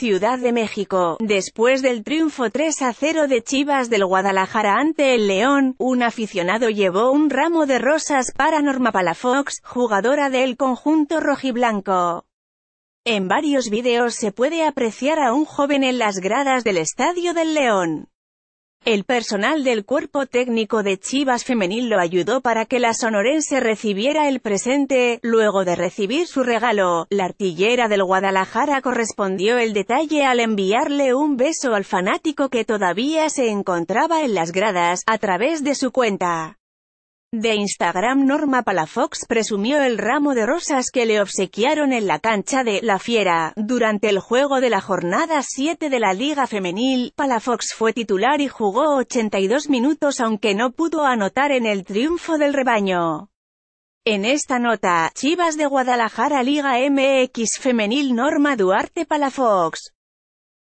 Ciudad de México. Después del triunfo 3 a 0 de Chivas del Guadalajara ante el León, un aficionado llevó un ramo de rosas para Norma Palafox, jugadora del conjunto rojiblanco. En varios videos se puede apreciar a un joven en las gradas del Estadio del León. El personal del cuerpo técnico de Chivas Femenil lo ayudó para que la sonorense recibiera el presente, luego de recibir su regalo, la artillera del Guadalajara correspondió el detalle al enviarle un beso al fanático que todavía se encontraba en las gradas, a través de su cuenta de Instagram Norma Palafox presumió el ramo de rosas que le obsequiaron en la cancha de La Fiera. Durante el juego de la jornada 7 de la Liga Femenil, Palafox fue titular y jugó 82 minutos aunque no pudo anotar en el triunfo del rebaño. En esta nota, Chivas de Guadalajara Liga MX Femenil Norma Duarte Palafox.